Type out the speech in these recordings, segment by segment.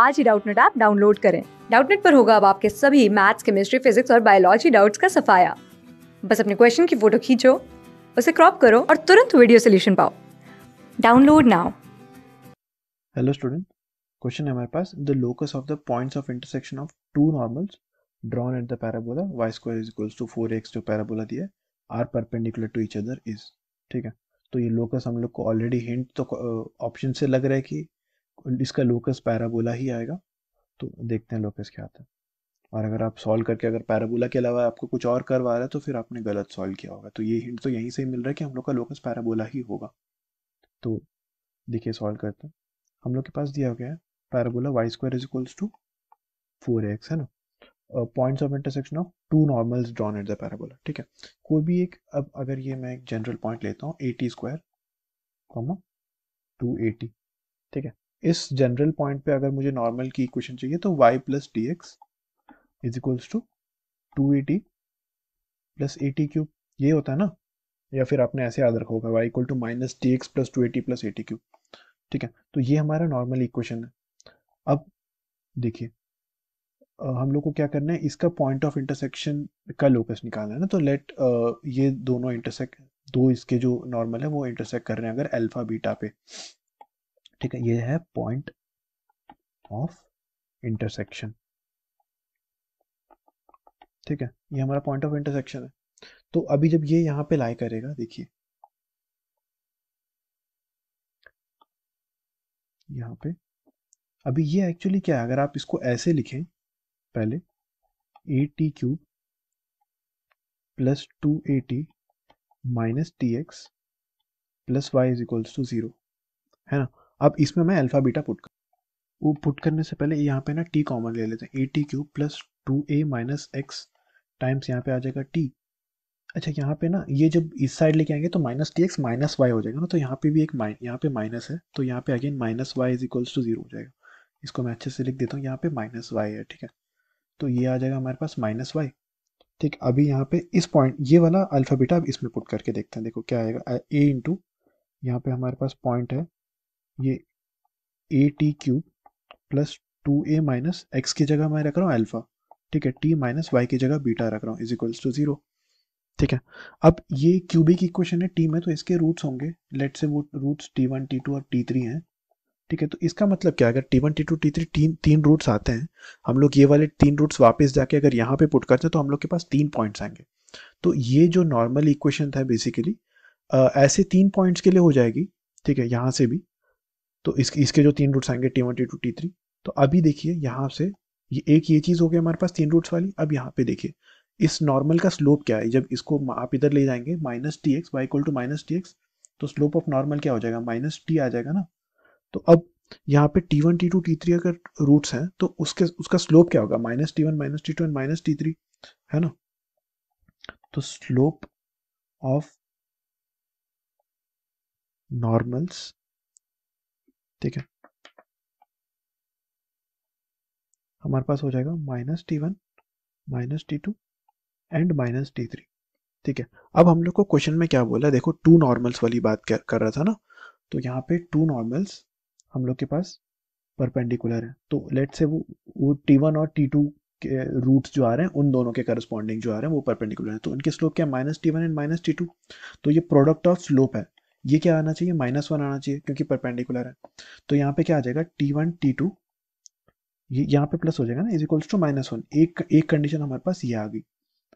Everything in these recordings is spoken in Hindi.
आज ही डाउटनेट ऐप डाउनलोड करें डाउटनेट पर होगा अब आपके सभी मैथ्स केमिस्ट्री फिजिक्स और बायोलॉजी डाउट्स का सफाया बस अपने क्वेश्चन की फोटो खींचो उसे क्रॉप करो और तुरंत वीडियो सोल्यूशन पाओ download now hello student question है हमारे पास the locus of the points of intersection of two normals drawn at the parabola y square is equals to four x जो पैराबोला दिया are perpendicular to each other is ठीक है तो ये लोकस हम लोग को ऑलरेडी हिंट तो ऑप्शन से लग रहा है कि इसका लोकस पैराबोला ही आएगा तो देखते हैं लोकस क्या आता है और अगर आप सॉल्व करके अगर पैराबोला के अलावा आपको कुछ और करवा रहा है तो फिर आपने गलत सॉल्व किया होगा तो ये हिंट तो यहीं से ही मिल रहा है कि हम लोग का लोकस पैराबोला ही होगा तो देखिए सॉल्व करते हैं हम लोग के पास दिया गया है parabola y square is equals to four x है ना points of intersection of two normals drawn at the parabola ठीक है कोई भी एक अब अगर ये मैं एक जनरल पॉइंट लेता हूँ at square comma two at ठीक है इस जनरल पॉइंट पे अगर मुझे नॉर्मल की इक्वेशन चाहिए तो y plus d x is equals to two at plus at cube ये होता है ना या फिर आपने ऐसे याद रखा होगा y equal to minus d x plus two at plus at cube ठीक है तो ये हमारा नॉर्मल इक्वेशन है अब देखिए हम लोग को क्या करना है इसका पॉइंट ऑफ इंटरसेक्शन का लोकस निकालना है ना तो लेट ये दोनों इंटरसेक्ट दो इसके जो नॉर्मल है वो इंटरसेक्ट कर रहे हैं अगर अल्फा बीटा पे ठीक है ये है पॉइंट ऑफ इंटरसेक्शन ठीक है ये हमारा पॉइंट ऑफ इंटरसेक्शन है तो अभी जब ये यहां पे लाई करेगा देखिए यहां पे अभी ये एक्चुअली क्या है अगर आप इसको ऐसे लिखें पहले a t cube plus two a t minus T x plus y is equals to zero है ना अब इसमें मैं अल्फ़ा बीटा पुट कर वो पुट करने से पहले यहाँ पे ना टी कॉमन ले लेते हैं a t cube plus two A minus x times यहाँ पे आ जाएगा टी अच्छा यहाँ पे ना ये जब इस साइड लेके आएंगे तो minus T x minus y हो जाएगा ना तो यहाँ पे भी एक माइन यहाँ पे माइनस है तो यहाँ पे again minus y is equals to zero हो जाएगा इसको मैं अच्छे से लिख देता हूँ यहाँ पे माइनस वाई है ठीक है तो ये आ जाएगा हमारे पास माइनस वाई ठीक अभी यहाँ पे इस पॉइंट ये वाला अल्फ़ाबीटा अब इसमें पुट करके देखते हैं देखो क्या आएगा ए इंटू यहाँ पे हमारे पास पॉइंट है ये a t cube plus two A minus x की जगह मैं रख रहा हूँ अल्फ़ा ठीक है टी माइनस वाई की जगह बीटा रख रहा हूँ इज इक्वल्स टू ज़ीरो ठीक है अब ये क्यूबिक इक्वेशन है टी में तो इसके रूट्स होंगे लेट से वो roots t one T two और टी थ्री हैं ठीक है तो इसका मतलब क्या अगर t one T two T three तीन तीन रूट्स आते हैं हम लोग ये वाले तीन रूट्स वापस जाके अगर यहाँ पे पुट करते हैं तो हम लोग के पास तीन पॉइंट्स आएंगे तो ये जो नॉर्मल इक्वेशन था बेसिकली ऐसे तीन पॉइंट्स के लिए हो जाएगी ठीक है यहाँ से भी तो इस, इसके जो तीन रूट्स आएंगे t one T two T three तो अभी देखिए यहाँ से ये एक ये चीज़ हो गई हमारे पास तीन रूट्स वाली अब यहाँ पे देखिए इस नॉर्मल का स्लोप क्या है जब इसको आप इधर ले जाएंगे minus T X Y equal to minus T X तो स्लोप ऑफ नॉर्मल क्या हो जाएगा माइनस टी आ जाएगा ना तो अब यहाँ पे T one T two T three अगर रूट्स हैं तो उसके उसका स्लोप क्या होगा minus T one minus T two and minus T three है ना तो स्लोप ऑफ नॉर्मल्स ठीक है हमारे पास हो जाएगा minus T one minus T two and minus T three ठीक है अब हम लोग को क्वेश्चन में क्या बोला देखो टू नॉर्मल्स वाली बात कर, रहा था ना तो यहाँ पे टू नॉर्मल्स हम लोग के पास परपेंडिकुलर है तो लेट से वो वो टी वन और टी टू के रूट्स जो आ रहे हैं उन दोनों के करस्पॉन्डिंग जो आ रहे हैं वो परपेंडिकुलर है तो उनके स्लोप क्या है minus T one and minus T two तो ये प्रोडक्ट ऑफ स्लोप है ये क्या आना चाहिए माइनस वन आना चाहिए क्योंकि परपेंडिकुलर है तो यहाँ पे क्या आ जाएगा टी वन टी टू ये यहाँ पे प्लस हो जाएगा ना is equals to minus one एक एक कंडीशन हमारे पास ये आ गई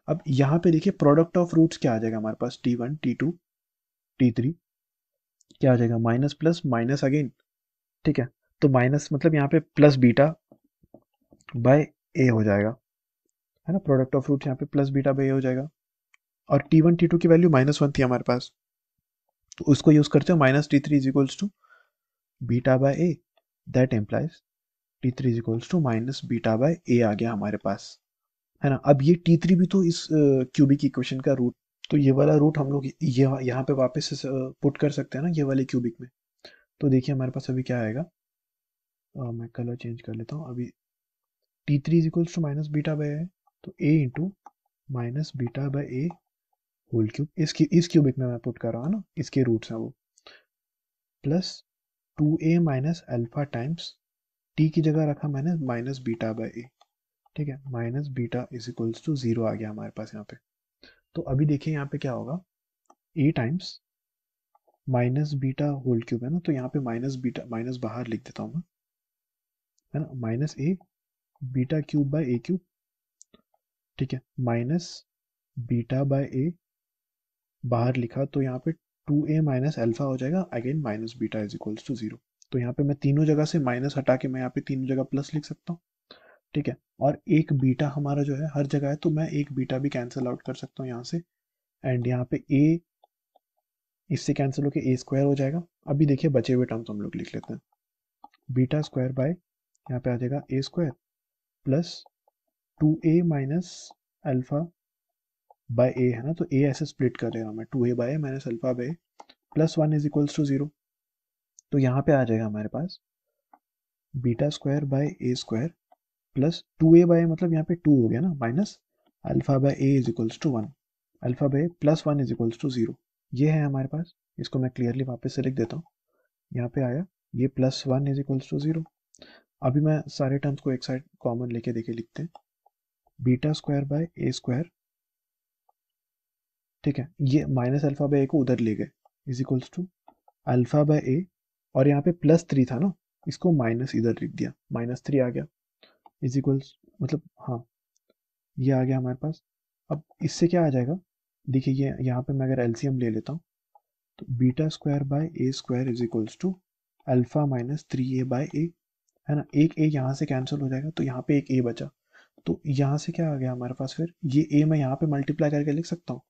अब यहाँ पे देखिए प्रोडक्ट ऑफ रूट्स क्या आ जाएगा हमारे पास T one T two T three क्या आ जाएगा माइनस प्लस माइनस अगेन ठीक है तो माइनस मतलब यहाँ पे प्लस बीटा बाय ए हो जाएगा है ना प्रोडक्ट ऑफ रूट्स यहाँ पे प्लस बीटा बाय ए हो जाएगा और टी वन टी टू की वैल्यू माइनस वन थी हमारे पास तो उसको यूज करते हो minus T three is equals to beta by A that implies T three is equals to minus beta by A आ गया हमारे पास है ना अब ये टी थ्री भी तो इस क्यूबिक इक्वेशन का रूट तो ये वाला रूट हम लोग ये यहाँ पे वापस पुट कर सकते हैं ना ये वाले क्यूबिक में तो देखिए हमारे पास अभी क्या आएगा आ, मैं कलर चेंज कर लेता हूँ अभी T three is equals to minus beta by A तो A into minus beta by A whole cube इसकी इस क्यूबिक में मैं पुट कर रहा हूँ ना इसके रूट्स हैं वो प्लस टू ए माइनस अल्फा टाइम्स टी की जगह रखा मैंने माइनस बीटा बाई ए ठीक है minus beta is equals to zero आ गया हमारे पास यहाँ पे तो अभी देखिए यहाँ पे क्या होगा A times minus beta whole cube है ना तो यहाँ पे माइनस बीटा माइनस बाहर लिख देता हूँ मैं है ना minus A beta cube by A cube ठीक है माइनस बीटा बाय ए बाहर लिखा तो यहाँ पे टू ए माइनस एल्फा हो जाएगा again minus beta is equals to zero तो यहाँ पे मैं तीनों जगह से माइनस हटा के मैं यहाँ पे तीनों जगह प्लस लिख सकता हूँ ठीक है और एक बीटा हमारा जो है हर जगह है तो मैं एक बीटा भी कैंसिल आउट कर सकता हूँ यहाँ से एंड यहाँ पे ए इससे कैंसिल होकर ए स्क्वायर हो जाएगा अभी देखिए बचे हुए टर्म्स हम लोग लिख लेते हैं बीटा स्क्वायर बाय यहाँ पे आ जाएगा A square plus two A minus alpha by ए है ना तो ए ऐसे स्प्लिट कर रहा हूँ मैं two A by minus alpha by plus one is equals to zero तो यहाँ पे आ जाएगा हमारे पास beta square by A square plus two A by मतलब यहाँ पे टू हो गया ना minus alpha by A is equals to one alpha by plus one is equals to zero ये है हमारे पास इसको मैं क्लियरली वापस से लिख देता हूँ यहाँ पे आया ये plus one is equals to zero अभी मैं सारे टर्म्स को एक साइड कॉमन लेके देखे लिखते हैं beta square by A square ठीक है ये माइनस अल्फा बाय ए को उधर ले गए is equals to alpha by a और यहाँ पे प्लस थ्री था ना इसको माइनस इधर लिख दिया माइनस थ्री आ गया इज इक्वल्स मतलब हाँ ये आ गया हमारे पास अब इससे क्या आ जाएगा देखिए ये यहाँ पे मैं अगर एलसीएम ले लेता हूँ तो beta square by A square is equals to alpha minus three a by ए है ना एक ए यहाँ से कैंसिल हो जाएगा तो यहाँ पे एक ए बचा तो यहाँ से क्या आ गया हमारे पास फिर ये ए मैं यहाँ पे मल्टीप्लाई करके लिख सकता हूँ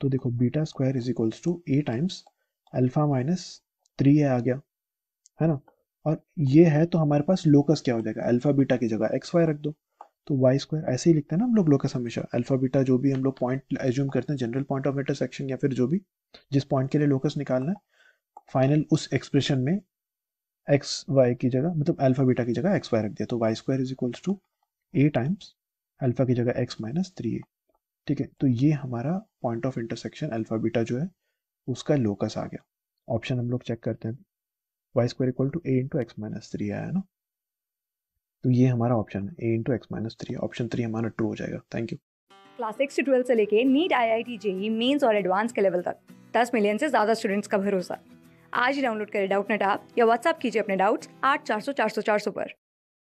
तो देखो beta square is equals to a times alpha minus three a आ गया है ना और ये है तो हमारे पास लोकस क्या हो जाएगा अल्फा बीटा की जगह एक्स वाई रख दो तो वाई स्क्वायर ऐसे ही लिखते हैं ना हम लोग लोकस हमेशा अल्फा बीटा जो भी हम लोग पॉइंट एज्यूम करते हैं जनरल पॉइंट ऑफ इंटरसेक्शन या फिर जो भी जिस पॉइंट के लिए लोकस निकालना है फाइनल उस एक्सप्रेशन में एक्स वाई की जगह मतलब अल्फा बीटा की जगह एक्स वाई रख दिया तो y square is equals to a times alpha की जगह एक्स माइनस थ्री ए ठीक है तो ये हमारा point of intersection alpha beta जो है उसका लोकस आ गया ऑप्शन हम लोग चेक करते हैं y square equal to a into x minus three आया ना तो ये हमारा ऑप्शन है a into x minus three option three हमारा ट्रू हो जाएगा थैंक यू क्लास सिक्स से ट्वेल्व से लेके NEET I I T JEE mains और एडवांस के लेवल तक दस मिलियन से ज़्यादा स्टूडेंट्स का भरोसा आज ही डाउनलोड करें डाउट नेट आप या व्हाट्सअप कीजिए अपने डाउट्स आठ चार सौ चार सौ चार सौ पर